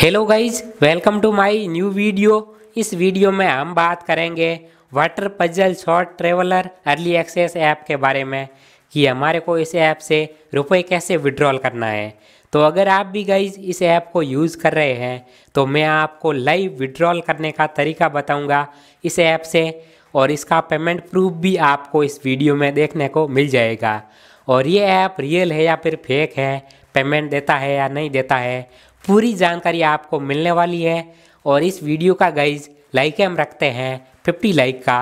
hello guys welcome to my new video इस वीडियो में हम बात करेंगे water puzzle short traveller early access app के बारे में कि हमारे को इस ऐप से रुपए कैसे विड्रॉल करना है तो अगर आप भी गाइज इस ऐप को यूज़ कर रहे हैं तो मैं आपको लाइव विड्रॉल करने का तरीका बताऊंगा इस ऐप से और इसका पेमेंट प्रूफ भी आपको इस वीडियो में देखने को मिल जाएगा और ये ऐप रियल है या फिर फेक है पेमेंट देता है या नहीं देता है पूरी जानकारी आपको मिलने वाली है और इस वीडियो का गाइज लाइक हम रखते हैं फिफ्टी लाइक का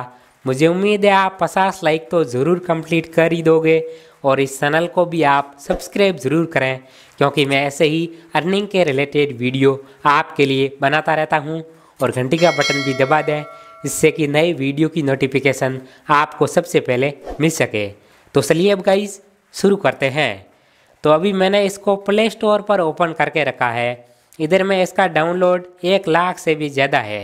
मुझे उम्मीद है आप पचास लाइक तो ज़रूर कंप्लीट कर ही दोगे और इस चैनल को भी आप सब्सक्राइब ज़रूर करें क्योंकि मैं ऐसे ही अर्निंग के रिलेटेड वीडियो आपके लिए बनाता रहता हूँ और घंटी का बटन भी दबा दें इससे कि नए वीडियो की नोटिफिकेशन आपको सबसे पहले मिल सके तो चलिए अब गाइज शुरू करते हैं तो अभी मैंने इसको प्ले स्टोर पर ओपन करके रखा है इधर में इसका डाउनलोड एक लाख से भी ज़्यादा है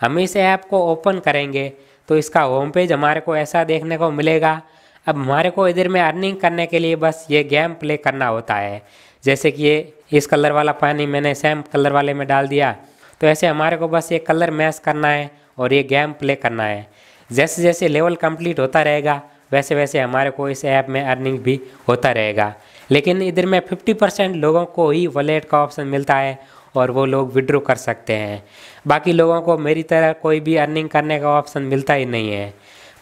हम इस ऐप को ओपन करेंगे तो इसका होम पेज हमारे को ऐसा देखने को मिलेगा अब हमारे को इधर में अर्निंग करने के लिए बस ये गेम प्ले करना होता है जैसे कि ये इस कलर वाला पानी मैंने सेम कलर वाले में डाल दिया तो ऐसे हमारे को बस ये कलर मैच करना है और ये गेम प्ले करना है जैसे जैसे लेवल कंप्लीट होता रहेगा वैसे वैसे हमारे को इस ऐप में अर्निंग भी होता रहेगा लेकिन इधर में फिफ्टी परसेंट लोगों को ही वॉलेट का ऑप्शन मिलता है और वो लोग विड्रो कर सकते हैं बाकी लोगों को मेरी तरह कोई भी अर्निंग करने का ऑप्शन मिलता ही नहीं है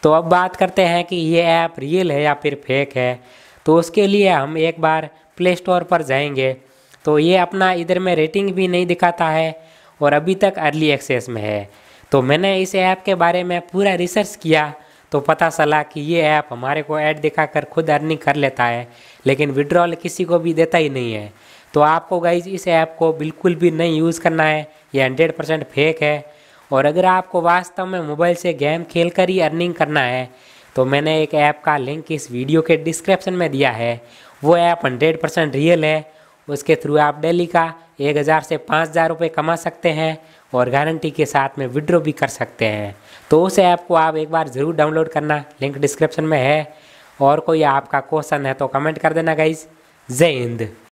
तो अब बात करते हैं कि ये ऐप रियल है या फिर फेक है तो उसके लिए हम एक बार प्ले स्टोर पर जाएंगे तो ये अपना इधर में रेटिंग भी नहीं दिखाता है और अभी तक अर्ली एक्सेस में है तो मैंने इस ऐप के बारे में पूरा रिसर्च किया तो पता चला कि ये ऐप हमारे को ऐड दिखाकर खुद अर्निंग कर लेता है लेकिन विड्रॉल किसी को भी देता ही नहीं है तो आपको गाइज इस ऐप को बिल्कुल भी नहीं यूज़ करना है ये हंड्रेड परसेंट फेक है और अगर आपको वास्तव में मोबाइल से गेम खेल कर ही अर्निंग करना है तो मैंने एक ऐप का लिंक इस वीडियो के डिस्क्रिप्शन में दिया है वो ऐप हंड्रेड परसेंट रियल है उसके थ्रू आप डेली का एक हज़ार से पाँच हज़ार रुपये कमा सकते हैं और गारंटी के साथ में विड्रॉ भी कर सकते हैं तो उस ऐप को आप एक बार ज़रूर डाउनलोड करना लिंक डिस्क्रिप्शन में है और कोई आपका क्वेश्चन है तो कमेंट कर देना गाइज जय हिंद